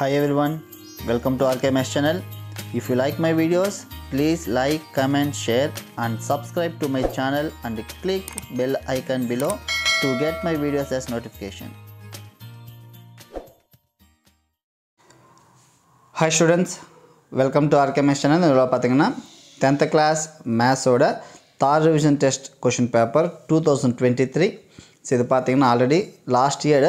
hi everyone welcome to rkms channel if you like my videos please like comment share and subscribe to my channel and click bell icon below to get my videos as notification hi students welcome to rkms channel இதில் பார்த்தீங்கன்னா 10th class maths order Thar revision test question paper 2023. See the three already last year.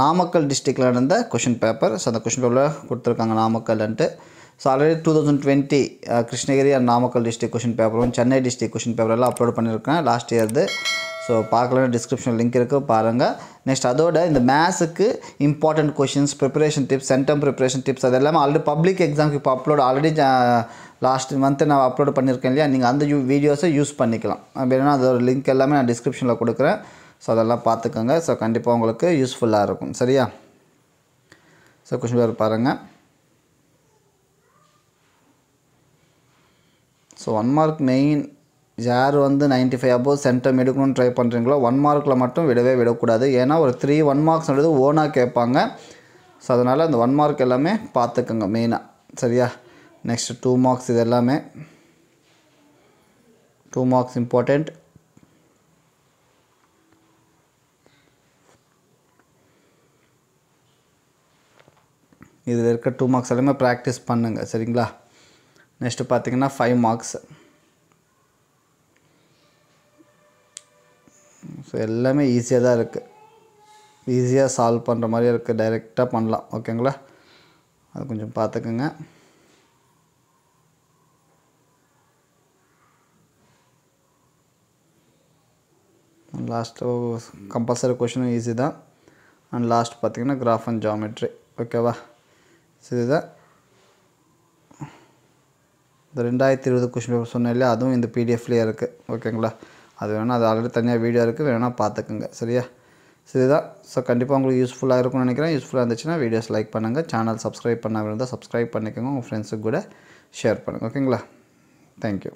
Namakkal டிஸ்ட்ரிக்டில் நடந்த question paper so அந்த question பேப்பரில் கொடுத்துருக்காங்க நாமக்கல்ன்ட்டு so already two thousand twenty Krishnagiri and Namakkal district question பேப்பரும் Chennai district question பேப்பரெல்லாம் அப்லோட் பண்ணியிருக்கேன் லாஸ்ட் இயர்து ஸோ பார்க்கலாம் டிஸ்கிரிப்ஷன் லிங்க் இருக்குது பாருங்கள் நெக்ஸ்ட் அதோட இந்த மேத்ஸுக்கு important questions preparation tips centum preparation tips அது எல்லாமே ஆல்ரெடி பப்ளிக் எக்ஸாம்க்கு இப்போ அப்லோட் ஆல்ரெடி லாஸ்ட் மந்த்து நான் அப்லோட் பண்ணியிருக்கேன் இல்லையா நீங்கள் அந்த வீடியோஸை யூஸ் பண்ணிக்கலாம் அப்படின்னா அதோட லிங்க் எல்லாமே நான் டிஸ்கிரிப்ஷனில் கொடுக்குறேன் ஸோ அதெல்லாம் பார்த்துக்கோங்க ஸோ கண்டிப்பாக உங்களுக்கு யூஸ்ஃபுல்லாக இருக்கும் சரியா ஸோ கொஷின் பேர் பாருங்கள் ஸோ ஒன் மார்க் மெயின் யார் வந்து நைன்ட்டி ஃபைவ் அபோவ் சென்டம் எடுக்கணும்னு ட்ரை பண்ணுறீங்களோ ஒன் மார்க்கில் மட்டும் விடவே விடக்கூடாது ஏன்னா ஒரு த்ரீ ஒன் மார்க்ஸ் மார்க்ஸ்ன்றது ஓனாக கேட்பாங்க ஸோ அதனால் அந்த ஒன் மார்க் எல்லாமே பார்த்துக்குங்க மெயினாக சரியா நெக்ஸ்ட் டூ மார்க்ஸ் இது எல்லாமே டூ மார்க்ஸ் இம்பார்ட்டண்ட் இதில் இருக்க டூ மார்க்ஸ் எல்லாமே ப்ராக்டிஸ் பண்ணுங்கள் சரிங்களா நெக்ஸ்ட்டு பார்த்தீங்கன்னா ஃபைவ் மார்க்ஸ் ஸோ எல்லாமே ஈஸியாக தான் இருக்குது ஈஸியாக சால்வ் பண்ணுற மாதிரி இருக்குது டைரெக்டாக பண்ணலாம் ஓகேங்களா அது கொஞ்சம் பார்த்துக்குங்க லாஸ்ட்டு கம்பல்சரி கொஷினும் ஈஸி தான் அண்ட் லாஸ்ட் பார்த்திங்கன்னா கிராஃப் அண்ட் ஜாமெட்ரி ஓகேவா சரிதா இந்த ரெண்டாயிரத்தி இருபது கொஷின் பேப்பர் சொன்னேன் அதுவும் இந்த பிடிஎஃப்லேயே இருக்குது ஓகேங்களா அது வேணால் அது ஆல்ரெடி தனியாக வீடியோ இருக்குது வேணால் பார்த்துக்குங்க சரியா சரிதான் ஸோ கண்டிப்பாக உங்களுக்கு யூஸ்ஃபுல்லாக இருக்கும்னு நினைக்கிறேன் யூஸ்ஃபுல்லாக இருந்துச்சுன்னா வீடியோஸ் லைக் பண்ணுங்கள் சேனல் சப்ஸ்கிரைப் பண்ண இருந்தால் சப்ஸ்கிரைப் பண்ணிக்கோங்க உங்கள் ஃப்ரெண்ட்ஸுக்கு கூட ஷேர் பண்ணுங்கள் ஓகேங்களா தேங்க்யூ